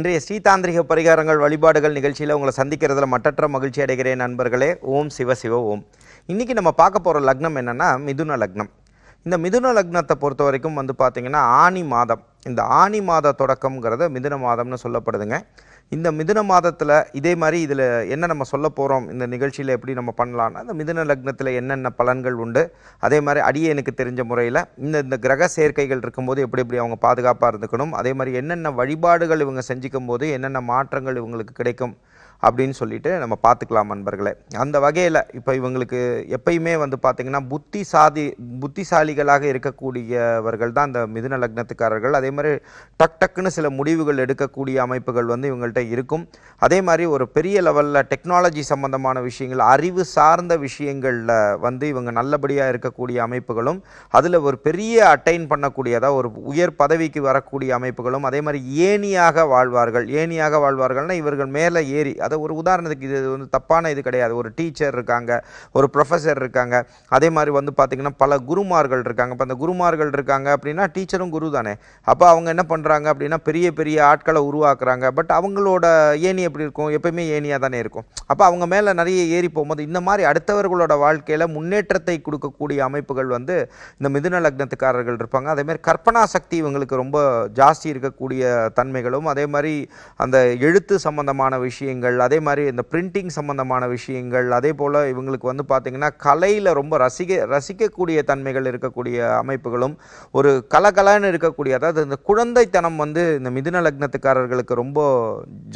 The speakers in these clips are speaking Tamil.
இன்றைய ஸ்ரீதாந்திரிக பரிகாரங்கள் வழிபாடுகள் நிகழ்ச்சியில் உங்களை சந்திக்கிறதுல மற்ற மகிழ்ச்சி அடைகிறேன் நண்பர்களே ஓம் சிவ சிவ ஓம் இன்றைக்கி நம்ம பார்க்க போகிற லக்னம் என்னென்னா மிதுன லக்னம் இந்த மிதுன லக்னத்தை பொறுத்த வரைக்கும் வந்து பார்த்திங்கன்னா ஆணி மாதம் இந்த ஆணி மாத தொடக்கம்ங்கிறது மிதுன மாதம்னு சொல்லப்படுதுங்க இந்த மிதுன மாதத்தில் இதே மாதிரி இதில் என்ன நம்ம சொல்ல போகிறோம் இந்த நிகழ்ச்சியில் எப்படி நம்ம பண்ணலான்னா இந்த மிதுன லக்னத்தில் என்னென்ன பலன்கள் உண்டு அதே மாதிரி அடியே எனக்கு தெரிஞ்ச முறையில் இந்த இந்த கிரக சேர்க்கைகள் இருக்கும்போது எப்படி எப்படி அவங்க பாதுகாப்பாக இருந்துக்கணும் அதே மாதிரி என்னென்ன வழிபாடுகள் இவங்க செஞ்சுக்கும் போது என்னென்ன மாற்றங்கள் இவங்களுக்கு கிடைக்கும் அப்படின்னு சொல்லிட்டு நம்ம பார்த்துக்கலாம் நண்பர்களே அந்த வகையில் இப்போ இவங்களுக்கு எப்பயுமே வந்து பார்த்திங்கன்னா புத்தி சாதி புத்திசாலிகளாக இருக்கக்கூடியவர்கள் தான் இந்த மிதுன லக்னத்துக்காரர்கள் அதே மாதிரி டக் டக்குன்னு சில முடிவுகள் எடுக்கக்கூடிய அமைப்புகள் வந்து இவங்கள்ட்ட இருக்கும் அதே மாதிரி ஒரு பெரிய லெவலில் டெக்னாலஜி சம்பந்தமான விஷயங்கள் அறிவு சார்ந்த விஷயங்களில் வந்து இவங்க நல்லபடியாக இருக்கக்கூடிய அமைப்புகளும் அதில் ஒரு பெரிய அட்டைன் பண்ணக்கூடியதாக ஒரு உயர் பதவிக்கு வரக்கூடிய அமைப்புகளும் அதே மாதிரி ஏனியாக வாழ்வார்கள் ஏனியாக வாழ்வார்கள்னால் இவர்கள் மேலே ஏறி அதை ஒரு உதாரணத்துக்கு இது வந்து தப்பான இது கிடையாது ஒரு டீச்சர் இருக்காங்க ஒரு ப்ரொஃபஸர் இருக்காங்க அதே மாதிரி வந்து பார்த்திங்கன்னா பல குருமார்கள் இருக்காங்க இப்போ அந்த குருமார்கள் இருக்காங்க அப்படின்னா டீச்சரும் குரு தானே அப்போ அவங்க என்ன பண்ணுறாங்க அப்படின்னா பெரிய பெரிய ஆட்களை உருவாக்குறாங்க பட் அவங்களோட ஏணி எப்படி இருக்கும் எப்பயுமே ஏணியாக தானே இருக்கும் அப்போ அவங்க மேலே நிறைய ஏறி போகும்போது இந்த மாதிரி அடுத்தவர்களோட வாழ்க்கையில் முன்னேற்றத்தை கொடுக்கக்கூடிய அமைப்புகள் வந்து இந்த மிதுன லக்னத்துக்காரர்கள் இருப்பாங்க அதேமாதிரி கற்பனா சக்தி இவங்களுக்கு ரொம்ப ஜாஸ்தி இருக்கக்கூடிய தன்மைகளும் அதே மாதிரி அந்த எழுத்து சம்பந்தமான விஷயங்கள் அதே மாதிரி இந்த பிரிண்டிங் சம்மந்தமான விஷயங்கள் அதே போல் இவங்களுக்கு வந்து பார்த்திங்கன்னா கலையில் ரொம்ப ரசிக்க ரசிக்கக்கூடிய தன்மைகள் இருக்கக்கூடிய அமைப்புகளும் ஒரு கலகலன்னு இருக்கக்கூடிய அதாவது இந்த குழந்தைத்தனம் வந்து இந்த மிதுன லக்னத்துக்காரர்களுக்கு ரொம்ப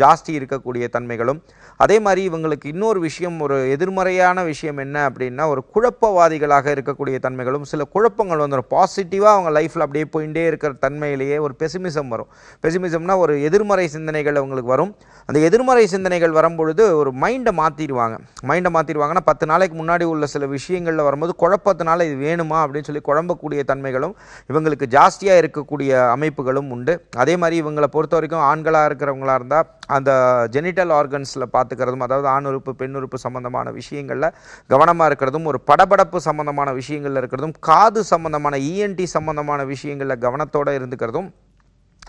ஜாஸ்தி இருக்கக்கூடிய தன்மைகளும் அதே மாதிரி இவங்களுக்கு இன்னொரு விஷயம் ஒரு எதிர்மறையான விஷயம் என்ன அப்படின்னா ஒரு குழப்பவாதிகளாக இருக்கக்கூடிய தன்மைகளும் சில குழப்பங்கள் வந்துடும் பாசிட்டிவாக அவங்க லைஃப்பில் அப்படியே போயிட்டே இருக்கிற தன்மையிலேயே ஒரு பெசிமிசம் வரும் பெசிமிசம்னா ஒரு எதிர்மறை சிந்தனைகள் அவங்களுக்கு வரும் அந்த எதிர்மறை சிந்தனைகள் வரும்பொழுது ஒரு மைண்டை மாற்றிடுவாங்க மைண்டை மாற்றிடுவாங்கன்னா பத்து நாளைக்கு முன்னாடி உள்ள சில விஷயங்களில் வரும்போது குழப்பத்தினால இது வேணுமா அப்படின்னு சொல்லி குழம்பக்கூடிய தன்மைகளும் இவங்களுக்கு ஜாஸ்தியாக இருக்கக்கூடிய அமைப்புகளும் உண்டு அதே மாதிரி இவங்களை பொறுத்த வரைக்கும் ஆண்களாக இருக்கிறவங்களாக இருந்தால் அந்த ஜெனிட்டல் ஆர்கன்ஸில் பார்த்துக்கிறதும் அதாவது ஆண் உறுப்பு பெண் உறுப்பு சம்மந்தமான விஷயங்களில் கவனமாக இருக்கிறதும் ஒரு படபடப்பு சம்மந்தமான விஷயங்களில் இருக்கிறதும் காது சம்மந்தமான இஎன்டி e சம்மந்தமான விஷயங்களில் கவனத்தோடு இருந்துக்கிறதும்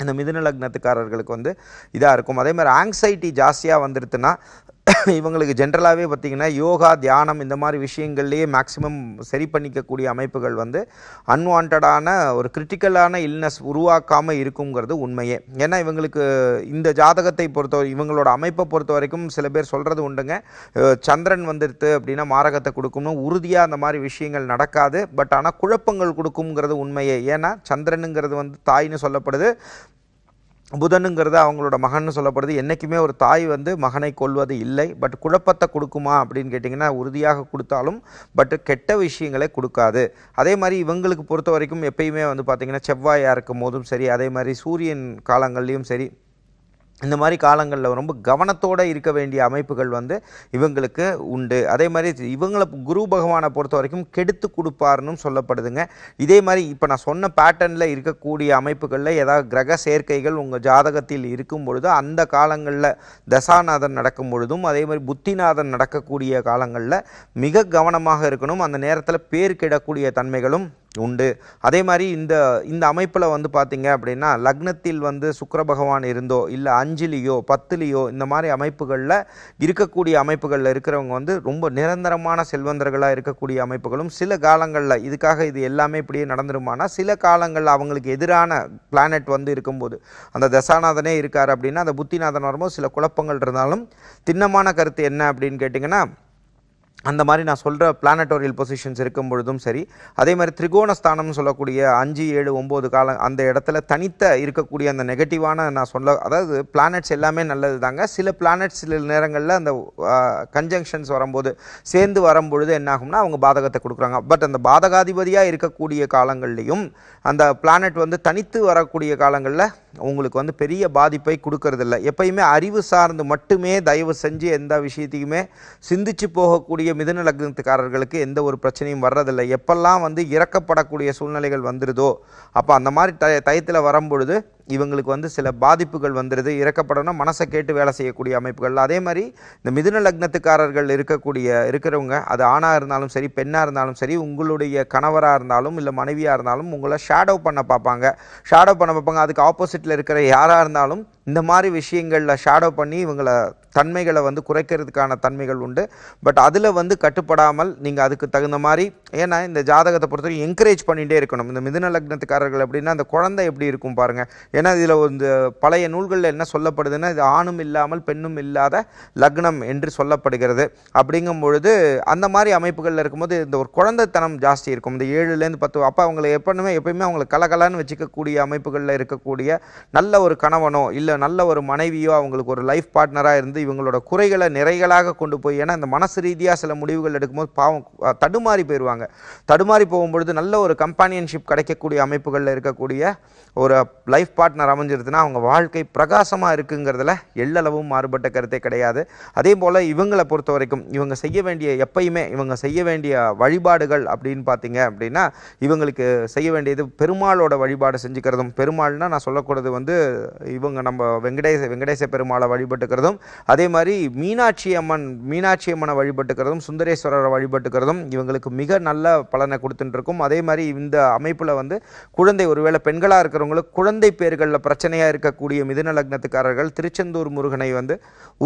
இந்த மிதுன லக்னத்துக்காரர்களுக்கு வந்து இதாக இருக்கும் அதே மாதிரி ஆங்ஸைட்டி ஜாஸ்தியாக வந்துடுதுன்னா இவங்களுக்கு ஜென்ரலாகவே பார்த்திங்கன்னா யோகா தியானம் இந்த மாதிரி விஷயங்கள்லேயே மேக்ஸிமம் சரி பண்ணிக்கக்கூடிய அமைப்புகள் வந்து அன்வான்டான ஒரு கிரிட்டிக்கலான இல்னஸ் உருவாக்காமல் இருக்குங்கிறது உண்மையே ஏன்னா இவங்களுக்கு இந்த ஜாதகத்தை பொறுத்த இவங்களோட அமைப்பை பொறுத்த வரைக்கும் சில பேர் சொல்கிறது உண்டுங்க சந்திரன் வந்துடுத்து அப்படின்னா மாரகத்தை கொடுக்கும்னு உறுதியாக அந்த மாதிரி விஷயங்கள் நடக்காது பட் ஆனால் குழப்பங்கள் கொடுக்குங்கிறது உண்மையே ஏன்னா சந்திரனுங்கிறது வந்து தாய்னு சொல்லப்படுது புதனுங்கிறது அவங்களோட மகன் சொல்லப்படுது என்றைக்குமே ஒரு தாய் வந்து மகனை கொள்வது இல்லை பட் குழப்பத்தை கொடுக்குமா அப்படின்னு கேட்டிங்கன்னா உறுதியாக கொடுத்தாலும் பட் கெட்ட விஷயங்களை கொடுக்காது அதே மாதிரி இவங்களுக்கு பொறுத்த வரைக்கும் எப்பயுமே வந்து பார்த்திங்கன்னா செவ்வாயாக இருக்கும் போதும் சரி அதே மாதிரி சூரியன் காலங்கள்லேயும் சரி இந்த மாதிரி காலங்களில் ரொம்ப கவனத்தோடு இருக்க வேண்டிய அமைப்புகள் வந்து இவங்களுக்கு உண்டு அதே மாதிரி இவங்களை குரு பகவானை பொறுத்த வரைக்கும் கெடுத்து கொடுப்பாருன்னு சொல்லப்படுதுங்க இதே மாதிரி இப்போ நான் சொன்ன பேட்டர்னில் இருக்கக்கூடிய அமைப்புகளில் ஏதாவது கிரக சேர்க்கைகள் உங்கள் ஜாதகத்தில் இருக்கும் பொழுது அந்த காலங்களில் தசாநாதன் நடக்கும் பொழுதும் அதே மாதிரி புத்திநாதன் நடக்கக்கூடிய காலங்களில் மிக கவனமாக இருக்கணும் அந்த நேரத்தில் பேர் கிடக்கூடிய தன்மைகளும் உண்டு அதே மாதிரி இந்த இந்த அமைப்பில் வந்து பார்த்திங்க அப்படின்னா லக்னத்தில் வந்து சுக்கர பகவான் இருந்தோ இல்லை அஞ்சுலேயோ பத்துலேயோ இந்த மாதிரி அமைப்புகளில் இருக்கக்கூடிய அமைப்புகளில் இருக்கிறவங்க வந்து ரொம்ப நிரந்தரமான செல்வந்தர்களாக இருக்கக்கூடிய அமைப்புகளும் சில காலங்களில் இதுக்காக இது எல்லாமே இப்படியே நடந்துருமானா சில காலங்களில் அவங்களுக்கு எதிரான பிளானட் வந்து இருக்கும்போது அந்த தசாநாதனே இருக்கார் அப்படின்னா அந்த புத்திநாதன் வரும்போது சில குழப்பங்கள் இருந்தாலும் திண்ணமான கருத்து என்ன அப்படின்னு கேட்டிங்கன்னா அந்த மாதிரி நான் சொல்கிற பிளானட்டோரியல் பொசிஷன்ஸ் இருக்கும் பொழுதும் சரி அதே மாதிரி திரிகோணஸ்தானம்னு சொல்லக்கூடிய அஞ்சு ஏழு ஒம்பது காலம் அந்த இடத்துல தனித்த இருக்கக்கூடிய அந்த நெகட்டிவான நான் சொல்ல அதாவது பிளானட்ஸ் எல்லாமே நல்லது தாங்க சில பிளானட்ஸ் சில நேரங்களில் அந்த கன்ஜங்ஷன்ஸ் வரும்போது சேர்ந்து வரும்பொழுது என்னாகும்னா அவங்க பாதகத்தை கொடுக்குறாங்க பட் அந்த பாதகாதிபதியாக இருக்கக்கூடிய காலங்கள்லையும் அந்த பிளானட் வந்து தனித்து வரக்கூடிய காலங்களில் உங்களுக்கு வந்து பெரிய பாதிப்பை கொடுக்கறதில்ல எப்பயுமே அறிவு சார்ந்து மட்டுமே தயவு செஞ்சு எந்த விஷயத்தையுமே சிந்திச்சு போகக்கூடிய இருக்கக்கூடிய மிதுன லக்னத்துக்காரர்களுக்கு எந்த ஒரு பிரச்சனையும் வர்றதில்லை எப்பெல்லாம் வந்து இறக்கப்படக்கூடிய சூழ்நிலைகள் வந்துடுதோ அப்போ அந்த மாதிரி தயத்தில் வரும்பொழுது இவங்களுக்கு வந்து சில பாதிப்புகள் வந்துடுது இறக்கப்படணும் மனசை கேட்டு வேலை செய்யக்கூடிய அமைப்புகள் அதே மாதிரி இந்த மிதுன லக்னத்துக்காரர்கள் இருக்கக்கூடிய இருக்கிறவங்க அது ஆணாக இருந்தாலும் சரி பெண்ணாக இருந்தாலும் சரி உங்களுடைய கணவராக இருந்தாலும் இல்லை மனைவியாக இருந்தாலும் உங்களை ஷேடோ பண்ண பார்ப்பாங்க ஷேடோ பண்ண பார்ப்பாங்க அதுக்கு ஆப்போசிட்டில் இருக்கிற யாராக இருந்தாலும் இந்த மாதிரி விஷயங்களில் ஷேடோ பண்ணி இவங்களை தன்மைகளை வந்து குறைக்கிறதுக்கான தன்மைகள் உண்டு பட் அதில் வந்து கட்டுப்படாமல் நீங்கள் அதுக்கு தகுந்த மாதிரி ஏன்னா இந்த ஜாதகத்தை பொறுத்தவரைக்கும் என்கரேஜ் பண்ணிகிட்டே இருக்கணும் இந்த மிதன லக்னத்துக்காரர்கள் அப்படின்னா அந்த குழந்தை எப்படி இருக்கும் பாருங்கள் ஏன்னா இதில் இந்த பழைய நூல்களில் என்ன சொல்லப்படுதுன்னா இது ஆணும் இல்லாமல் பெண்ணும் இல்லாத லக்னம் என்று சொல்லப்படுகிறது அப்படிங்கும் பொழுது அந்த மாதிரி அமைப்புகளில் இருக்கும்போது இந்த ஒரு குழந்தைத்தனம் ஜாஸ்தி இருக்கும் இந்த ஏழுலேருந்து பத்து அப்போ அவங்களை எப்பவுமே எப்பயுமே அவங்களை கலகலான்னு வச்சுக்கக்கூடிய அமைப்புகளில் இருக்கக்கூடிய நல்ல ஒரு கணவனோ இல்லை நல்ல ஒரு மனைவியோ அவங்களுக்கு ஒரு லைஃப் பார்ட்னராக இருந்து இவங்களோட குறைகளை நிறைகளாக கொண்டு போய் ஏன்னா இந்த மனசு ரீதியாக சில முடிவுகள் எடுக்கும்போது பாவம் தடுமாறி போயிடுவாங்க தடுமாறி தடுமாறி போகும்பொழுது நல்ல ஒரு கம்பானியன்ஷிப் கிடைக்கக்கூடிய அமைப்புகளில் இருக்கக்கூடிய ஒரு லைஃப் பார்ட்னர் அமைஞ்சிருதுன்னா அவங்க வாழ்க்கை பிரகாசமாக இருக்குங்கிறதுல எள்ளளவும் மாறுபட்ட கருத்தே கிடையாது அதே போல் இவங்களை பொறுத்த வரைக்கும் இவங்க செய்ய வேண்டிய எப்பயுமே இவங்க செய்ய வேண்டிய வழிபாடுகள் அப்படின்னு பார்த்தீங்க அப்படின்னா இவங்களுக்கு செய்ய வேண்டியது பெருமாளோட வழிபாடு செஞ்சுக்கிறதும் பெருமாள்னால் நான் சொல்லக்கூடாது வந்து இவங்க நம்ம வெங்கடேச வெங்கடேச பெருமாளை வழிபட்டுக்கிறதும் அதே மாதிரி மீனாட்சி அம்மன் மீனாட்சி அம்மனை வழிபட்டுக்கிறதும் சுந்தரேஸ்வரரை வழிபட்டுக்கிறதும் இவங்களுக்கு மிக நல்ல பலனை கொடுத்துட்டுருக்கும் அதே மாதிரி இந்த அமைப்பில் வந்து குழந்தை ஒருவேளை பெண்களாக இருக்கிறவங்களுக்கு குழந்தை பேர்களில் பிரச்சனையாக இருக்கக்கூடிய மிதுன லக்னத்துக்காரர்கள் திருச்செந்தூர் முருகனை வந்து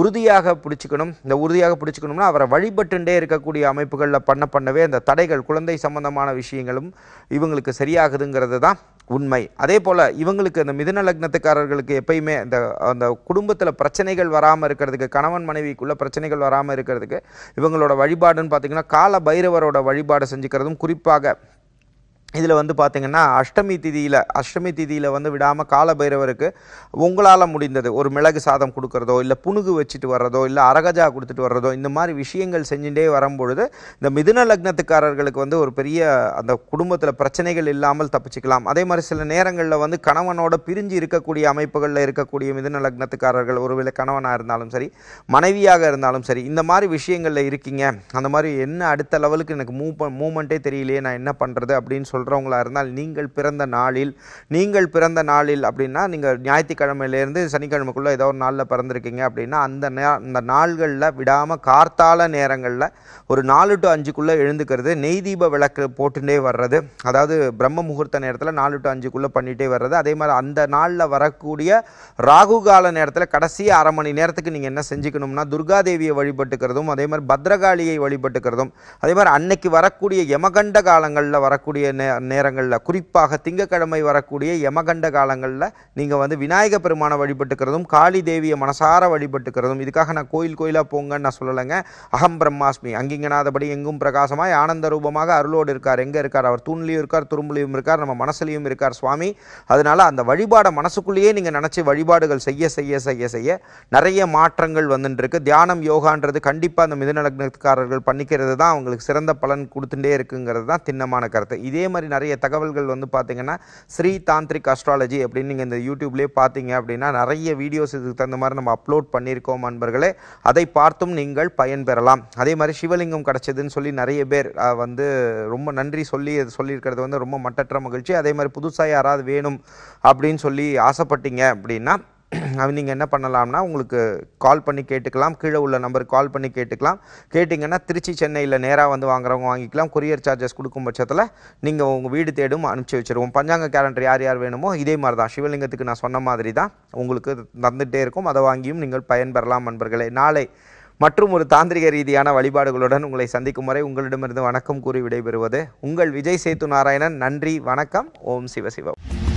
உறுதியாக பிடிச்சிக்கணும் இந்த உறுதியாக பிடிச்சிக்கணும்னா அவரை வழிபட்டுண்டே இருக்கக்கூடிய அமைப்புகளில் பண்ண பண்ணவே அந்த தடைகள் குழந்தை சம்பந்தமான விஷயங்களும் இவங்களுக்கு சரியாகுதுங்கிறது தான் உண்மை அதே போல் இவங்களுக்கு இந்த மிதன லக்னத்துக்காரர்களுக்கு எப்பயுமே இந்த அந்த குடும்பத்தில் பிரச்சனைகள் வராமல் இருக்கிறதுக்கு கணவன் மனைவிக்குள்ளே பிரச்சனைகள் வராமல் இருக்கிறதுக்கு இவங்களோட வழிபாடுன்னு பார்த்திங்கன்னா கால பைரவரோட வழிபாடு செஞ்சுக்கிறதும் குறிப்பாக இதில் வந்து பார்த்திங்கன்னா அஷ்டமி திதியில் அஷ்டமி திதியில் வந்து விடாமல் காலபைரவருக்கு உங்களால் முடிந்தது ஒரு மிளகு சாதம் கொடுக்குறதோ இல்லை புணுகு வச்சுட்டு வர்றதோ இல்லை அரகஜா கொடுத்துட்டு வர்றதோ இந்த மாதிரி விஷயங்கள் செஞ்சுட்டே வரும்பொழுது இந்த மிதுன லக்னத்துக்காரர்களுக்கு வந்து ஒரு பெரிய அந்த குடும்பத்தில் பிரச்சனைகள் இல்லாமல் தப்பிச்சுக்கலாம் அதே மாதிரி சில நேரங்களில் வந்து கணவனோட பிரிஞ்சு இருக்கக்கூடிய அமைப்புகளில் இருக்கக்கூடிய மிதுன லக்னத்துக்காரர்கள் ஒருவேளை கணவனாக இருந்தாலும் சரி மனைவியாக இருந்தாலும் சரி இந்த மாதிரி விஷயங்களில் இருக்கீங்க அந்த மாதிரி என்ன அடுத்த லெவலுக்கு எனக்கு மூவ் மூமெண்ட்டே தெரியலையே நான் என்ன பண்ணுறது அப்படின்னு சொல்லி சொல்கிறவங்களா இருந்தால் நீங்கள் பிறந்த நாளில் நீங்கள் பிறந்த நாளில் அப்படின்னா நீங்கள் ஞாயிற்றுக்கிழமையிலேருந்து சனிக்கிழமைக்குள்ளே ஏதோ ஒரு நாளில் பிறந்திருக்கீங்க அப்படின்னா அந்த நே அந்த நாள்களில் விடாமல் கார்த்தால நேரங்களில் ஒரு நாலு டு அஞ்சுக்குள்ளே எழுந்துக்கிறது நெய் தீப விளக்கு போட்டுகிட்டே வர்றது அதாவது பிரம்ம முகூர்த்த நேரத்தில் நாலு டு அஞ்சுக்குள்ளே பண்ணிகிட்டே வர்றது அதே மாதிரி அந்த நாளில் வரக்கூடிய ராகு கால நேரத்தில் கடைசி அரை மணி நேரத்துக்கு நீங்கள் என்ன செஞ்சுக்கணும்னா துர்காதேவியை வழிபட்டுக்கிறதும் அதே மாதிரி பத்ரகாளியை வழிபட்டுக்கிறதும் அதே மாதிரி அன்னைக்கு வரக்கூடிய யமகண்ட காலங்களில் வரக்கூடிய நே நேரங்களில் குறிப்பாக திங்கக்கிழமை வரக்கூடிய யமகண்ட காலங்களில் நீங்கள் வந்து விநாயக பெருமானை வழிபட்டுக்கிறதும் காளி தேவியை மனசார வழிபட்டுக்கிறதும் இதுக்காக நான் கோயில் கோயிலாக போங்கன்னு நான் சொல்லலைங்க அகம் பிரம்மாஸ்மி அங்கிங்கனாதபடி எங்கும் பிரகாசமாய் ஆனந்த ரூபமாக அருளோடு இருக்கார் எங்கே இருக்கார் அவர் தூண்லேயும் இருக்கார் துரும்புலையும் இருக்கார் நம்ம மனசுலையும் இருக்கார் சுவாமி அதனால் அந்த வழிபாடை மனசுக்குள்ளேயே நீங்கள் நினச்சி வழிபாடுகள் செய்ய செய்ய செய்ய செய்ய நிறைய மாற்றங்கள் வந்துட்டுருக்கு தியானம் யோகான்றது கண்டிப்பாக அந்த மிதநலக்னக்காரர்கள் பண்ணிக்கிறது தான் அவங்களுக்கு சிறந்த பலன் கொடுத்துட்டே இருக்குங்கிறது தான் திண்ணமான கருத்து இதே மாதிரி மாதிரி நிறைய தகவல்கள் வந்து பார்த்தீங்கன்னா ஸ்ரீ தாந்திரிக் அஸ்ட்ராலஜி அப்படின்னு நீங்கள் இந்த யூடியூப்லேயே பார்த்தீங்க அப்படின்னா நிறைய வீடியோஸ் இதுக்கு தகுந்த மாதிரி நம்ம அப்லோட் பண்ணியிருக்கோம் அன்பர்களே அதை பார்த்தும் நீங்கள் பயன்பெறலாம் அதே மாதிரி சிவலிங்கம் கிடச்சதுன்னு சொல்லி நிறைய பேர் வந்து ரொம்ப நன்றி சொல்லி சொல்லியிருக்கிறது வந்து ரொம்ப மட்டற்ற மகிழ்ச்சி அதே மாதிரி புதுசாக யாராவது வேணும் அப்படின்னு சொல்லி ஆசைப்பட்டீங்க அப்படின்னா அது நீங்கள் என்ன பண்ணலாம்னா உங்களுக்கு கால் பண்ணி கேட்டுக்கலாம் கீழே உள்ள நம்பருக்கு கால் பண்ணி கேட்டுக்கலாம் கேட்டிங்கன்னா திருச்சி சென்னையில் நேராக வந்து வாங்குறவங்க வாங்கிக்கலாம் கொரியர் சார்ஜஸ் கொடுக்கும் பட்சத்தில் நீங்கள் உங்கள் வீடு தேடும் அனுப்பிச்சி வச்சுருவோம் பஞ்சாங்க கேலண்டர் யார் யார் வேணுமோ இதே மாதிரி தான் சிவலிங்கத்துக்கு நான் சொன்ன மாதிரி தான் உங்களுக்கு தந்துகிட்டே இருக்கும் அதை வாங்கியும் நீங்கள் பயன்பெறலாம் நண்பர்களே நாளை மற்றும் ஒரு தாந்திரிக ரீதியான வழிபாடுகளுடன் உங்களை சந்திக்கும் வரை உங்களிடமிருந்து வணக்கம் கூறி விடைபெறுவது உங்கள் விஜய் சேத்து நாராயணன் நன்றி வணக்கம் ஓம் சிவசிவம்